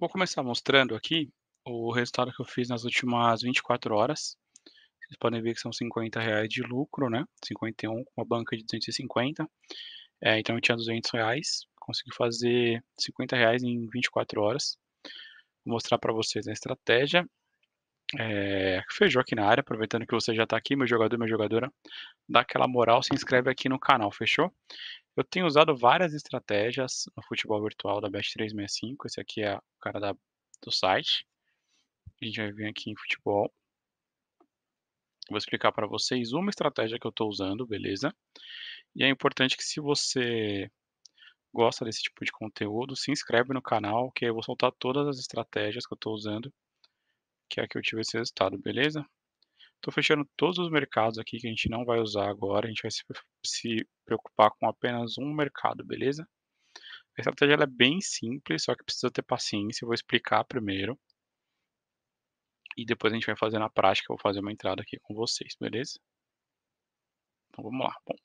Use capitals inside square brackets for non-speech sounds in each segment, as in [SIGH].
Vou começar mostrando aqui o resultado que eu fiz nas últimas 24 horas. Vocês podem ver que são 50 reais de lucro, né? 51 com uma banca de 250. É, então eu tinha 200 reais, consegui fazer 50 reais em 24 horas. Vou mostrar para vocês a estratégia. É, fechou aqui na área, aproveitando que você já está aqui, meu jogador, minha jogadora, dá aquela moral, se inscreve aqui no canal, fechou? Eu tenho usado várias estratégias no futebol virtual da Bet365. Esse aqui é o cara da, do site. A gente vai vir aqui em futebol. Vou explicar para vocês uma estratégia que eu estou usando, beleza? E é importante que se você gosta desse tipo de conteúdo, se inscreve no canal, que eu vou soltar todas as estratégias que eu estou usando, que é a que eu tive esse resultado, beleza? Estou fechando todos os mercados aqui que a gente não vai usar agora. A gente vai se, se preocupar com apenas um mercado, beleza? A estratégia é bem simples, só que precisa ter paciência. Eu vou explicar primeiro. E depois a gente vai fazer na prática. Eu vou fazer uma entrada aqui com vocês, beleza? Então vamos lá. Bom,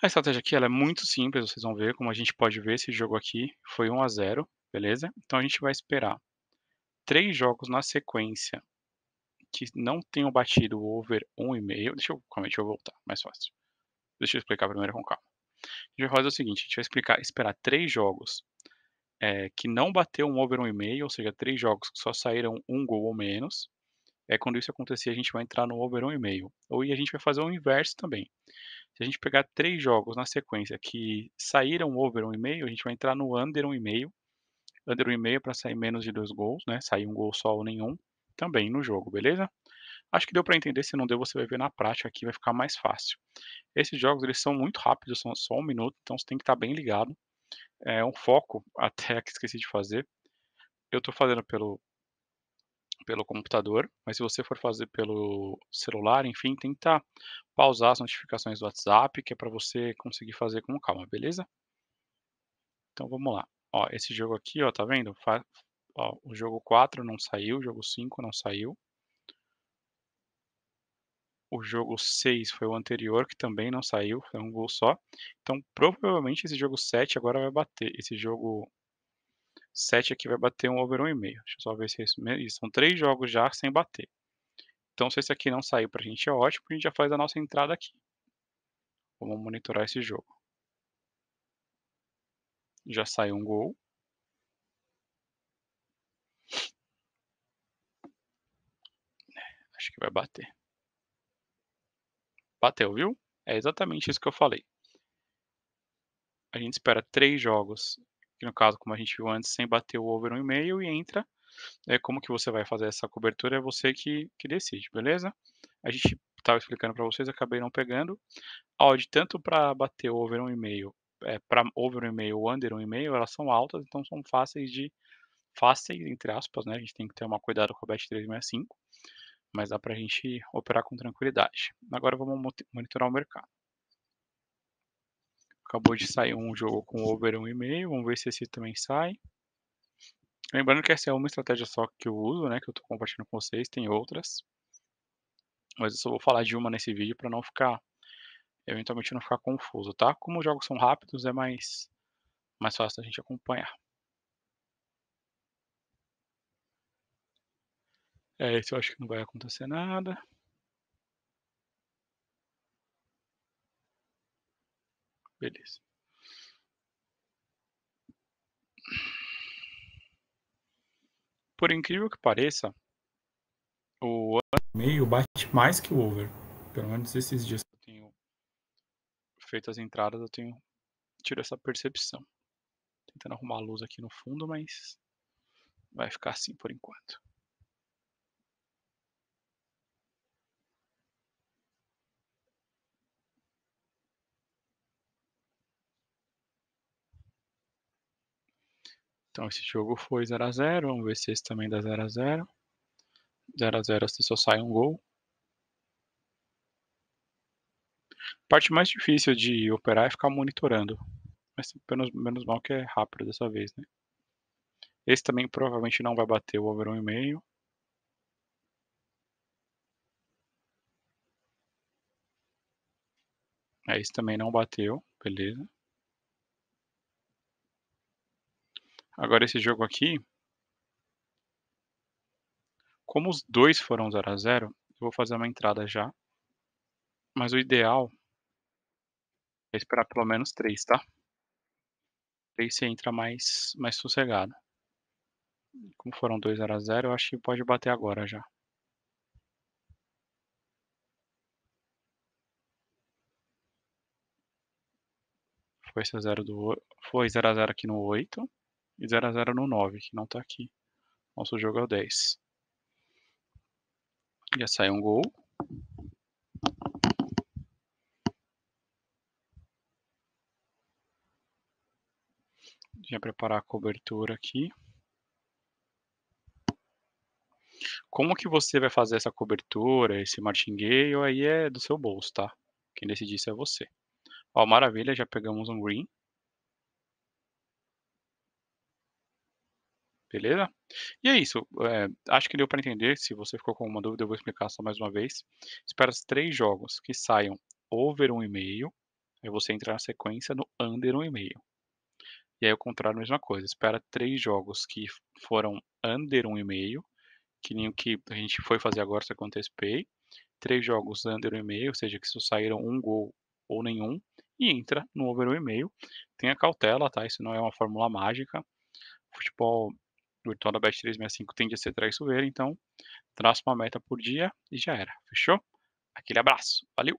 a estratégia aqui ela é muito simples, vocês vão ver. Como a gente pode ver, esse jogo aqui foi 1 a 0 beleza? Então a gente vai esperar três jogos na sequência que não tenham batido o over 1,5. Deixa eu, calma, deixa eu voltar, mais fácil. Deixa eu explicar primeiro com calma. A gente vai fazer é o seguinte: a gente vai explicar, esperar três jogos é, que não bateu um over 1,5, ou seja, três jogos que só saíram um gol ou menos. É quando isso acontecer, a gente vai entrar no over 1,5. Ou e a gente vai fazer o inverso também. Se a gente pegar três jogos na sequência que saíram over 1,5, a gente vai entrar no under 1,5. Under 1,5 para sair menos de dois gols, né? Sair um gol só ou nenhum também no jogo, beleza? Acho que deu para entender, se não deu você vai ver na prática aqui, vai ficar mais fácil. Esses jogos eles são muito rápidos, são só um minuto, então você tem que estar tá bem ligado. É um foco [LAUGHS] até que esqueci de fazer. Eu estou fazendo pelo, pelo computador, mas se você for fazer pelo celular, enfim, tenta pausar as notificações do WhatsApp, que é para você conseguir fazer com calma, beleza? Então vamos lá. Ó, esse jogo aqui, ó, tá vendo? Ó, o jogo 4 não saiu, o jogo 5 não saiu. O jogo 6 foi o anterior, que também não saiu, foi um gol só. Então, provavelmente esse jogo 7 agora vai bater. Esse jogo 7 aqui vai bater um over 1,5. Deixa eu só ver se é isso mesmo. são três jogos já sem bater. Então, se esse aqui não saiu pra gente, é ótimo, a gente já faz a nossa entrada aqui. Vamos monitorar esse jogo. Já saiu um gol. vai bater. Bateu, viu? É exatamente isso que eu falei. A gente espera três jogos, que no caso, como a gente viu antes, sem bater o over 1,5 e entra. É, como que você vai fazer essa cobertura é você que, que decide, beleza? A gente estava explicando para vocês, acabei não pegando. A odd tanto para bater over 1,5, é, para over 1,5, under 1,5, elas são altas, então são fáceis de fáceis entre aspas, né? A gente tem que ter uma cuidado com a bet 365 mas dá para a gente operar com tranquilidade. Agora vamos monitorar o mercado. Acabou de sair um jogo com over 1,5, vamos ver se esse também sai. Lembrando que essa é uma estratégia só que eu uso, né, que eu estou compartilhando com vocês, tem outras. Mas eu só vou falar de uma nesse vídeo para não ficar, eventualmente não ficar confuso, tá? Como os jogos são rápidos, é mais, mais fácil a gente acompanhar. É, esse eu acho que não vai acontecer nada. Beleza. Por incrível que pareça, o meio bate mais que o over. Pelo menos esses dias que eu tenho feito as entradas, eu tenho tido essa percepção. Tentando arrumar a luz aqui no fundo, mas vai ficar assim por enquanto. Então esse jogo foi 0 a 0 Vamos ver se esse também dá 0 a 0 0 a 0 se assim, só sai um gol. A parte mais difícil de operar é ficar monitorando. Mas menos, menos mal que é rápido dessa vez, né? Esse também provavelmente não vai bater o over 1,5. É, esse também não bateu, beleza. Agora esse jogo aqui, como os dois foram 0 a 0, eu vou fazer uma entrada já. Mas o ideal é esperar pelo menos 3, tá? Aí você entra mais, mais sossegado. Como foram 2 0 a 0, eu acho que pode bater agora já. Foi 0 do foi 0 a 0 aqui no 8. E 0 a 0 no 9, que não está aqui. Nosso jogo é o 10. Já sai um gol. Já preparar a cobertura aqui. Como que você vai fazer essa cobertura, esse martingale, aí é do seu bolso, tá? Quem decide isso é você. Ó, maravilha, já pegamos um green. Beleza? E é isso. É, acho que deu para entender. Se você ficou com uma dúvida, eu vou explicar só mais uma vez. Espera os três jogos que saiam over 1,5. Aí você entra na sequência no under 1,5. E aí, o contrário, a mesma coisa. Espera três jogos que foram under 1,5, que nem o que a gente foi fazer agora, só que eu antecipei. Três jogos under 1,5, ou seja, que só saíram um gol ou nenhum. E entra no over 1,5. Tenha cautela, tá? Isso não é uma fórmula mágica. futebol o virtual da Bet365 tende a ser traiçoeira, então traça uma meta por dia e já era. Fechou? Aquele abraço. Valeu!